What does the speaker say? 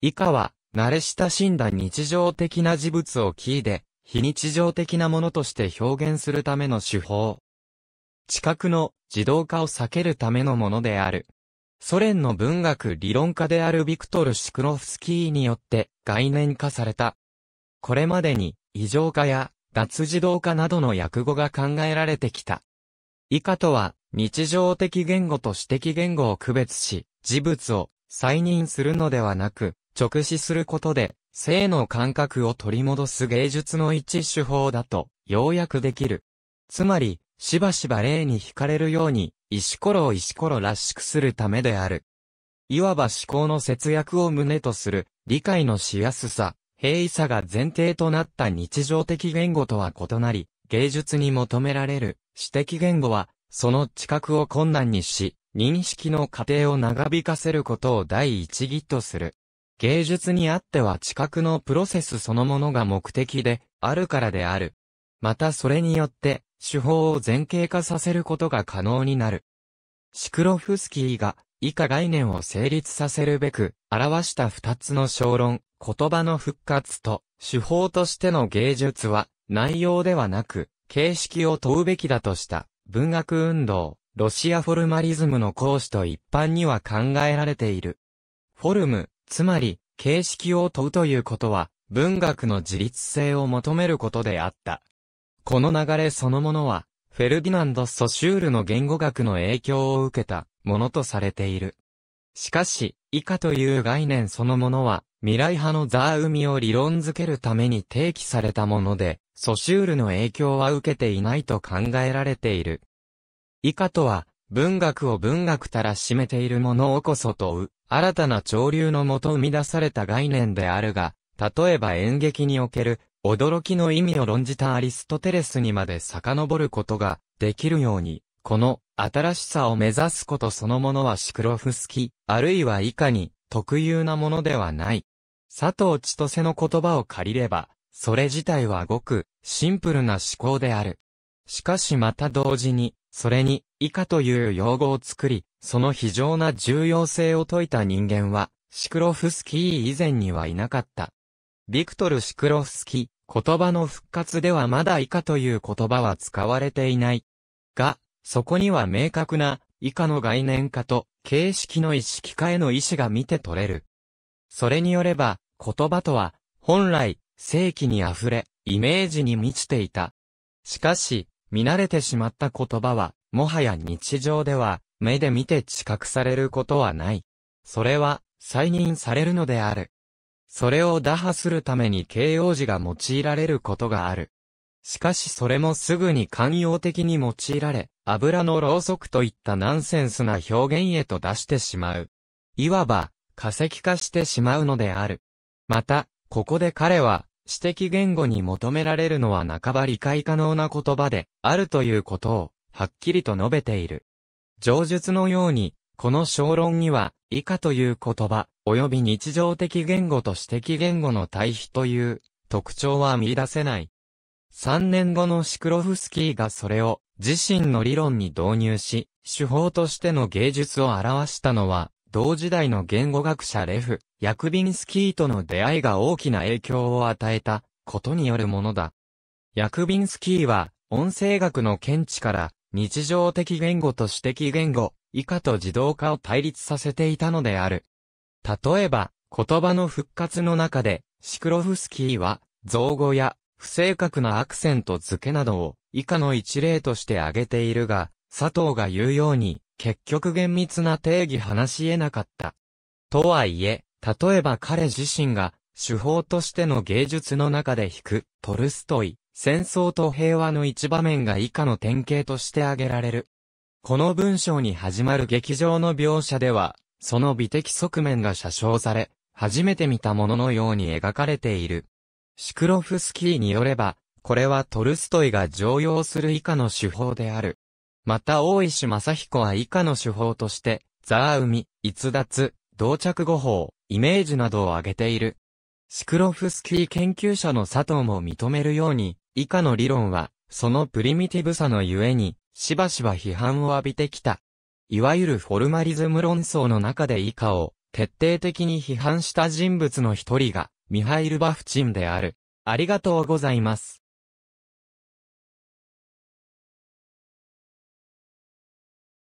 以下は、慣れ親しんだ日常的な事物をキーで、非日常的なものとして表現するための手法。知覚の自動化を避けるためのものである。ソ連の文学理論家であるビクトル・シクロフスキーによって概念化された。これまでに異常化や脱自動化などの訳語が考えられてきた。以下とは日常的言語と私的言語を区別し、事物を再認するのではなく、直視することで、性の感覚を取り戻す芸術の一手法だと、要約できる。つまり、しばしば霊に惹かれるように、石ころを石ころらしくするためである。いわば思考の節約を胸とする、理解のしやすさ、平易さが前提となった日常的言語とは異なり、芸術に求められる、私的言語は、その知覚を困難にし、認識の過程を長引かせることを第一義とする。芸術にあっては知覚のプロセスそのものが目的であるからである。またそれによって手法を前景化させることが可能になる。シクロフスキーが以下概念を成立させるべく表した二つの小論、言葉の復活と手法としての芸術は内容ではなく形式を問うべきだとした文学運動、ロシアフォルマリズムの講師と一般には考えられている。フォルム、つまり、形式を問うということは、文学の自立性を求めることであった。この流れそのものは、フェルディナンド・ソシュールの言語学の影響を受けたものとされている。しかし、以下という概念そのものは、未来派のザーウミを理論づけるために提起されたもので、ソシュールの影響は受けていないと考えられている。以下とは、文学を文学たらしめているものをこそ問う、新たな潮流のもと生み出された概念であるが、例えば演劇における、驚きの意味を論じたアリストテレスにまで遡ることができるように、この新しさを目指すことそのものはシクロフスキ、あるいは以下に特有なものではない。佐藤千歳の言葉を借りれば、それ自体はごくシンプルな思考である。しかしまた同時に、それに以下という用語を作り、その非常な重要性を説いた人間は、シクロフスキー以前にはいなかった。ビクトル・シクロフスキ、言葉の復活ではまだ以下という言葉は使われていない。が、そこには明確な以下の概念化と形式の意識化への意思が見て取れる。それによれば、言葉とは、本来、正規に溢れ、イメージに満ちていた。しかし、見慣れてしまった言葉は、もはや日常では、目で見て知覚されることはない。それは、再認されるのである。それを打破するために形容詞が用いられることがある。しかしそれもすぐに寛容的に用いられ、油のろうそくといったナンセンスな表現へと出してしまう。いわば、化石化してしまうのである。また、ここで彼は、指摘言語に求められるのは半ば理解可能な言葉で、あるということを、はっきりと述べている。上述のように、この小論には、以下という言葉、及び日常的言語と私的言語の対比という特徴は見出せない。三年後のシクロフスキーがそれを自身の理論に導入し、手法としての芸術を表したのは、同時代の言語学者レフ、ヤクビンスキーとの出会いが大きな影響を与えたことによるものだ。ヤクビンスキーは音声学の見地から日常的言語と私的言語、以下と自動化を対立させていたのである。例えば、言葉の復活の中で、シクロフスキーは、造語や、不正確なアクセント付けなどを、以下の一例として挙げているが、佐藤が言うように、結局厳密な定義話し得なかった。とはいえ、例えば彼自身が、手法としての芸術の中で弾く、トルストイ、戦争と平和の一場面が以下の典型として挙げられる。この文章に始まる劇場の描写では、その美的側面が写唱され、初めて見たもののように描かれている。シクロフスキーによれば、これはトルストイが常用する以下の手法である。また大石正彦は以下の手法として、ザー海、逸脱、同着語法、イメージなどを挙げている。シクロフスキー研究者の佐藤も認めるように、以下の理論は、そのプリミティブさのゆえに、しばしば批判を浴びてきた。いわゆるフォルマリズム論争の中で以下を、徹底的に批判した人物の一人が、ミハイル・バフチンである。ありがとうございます。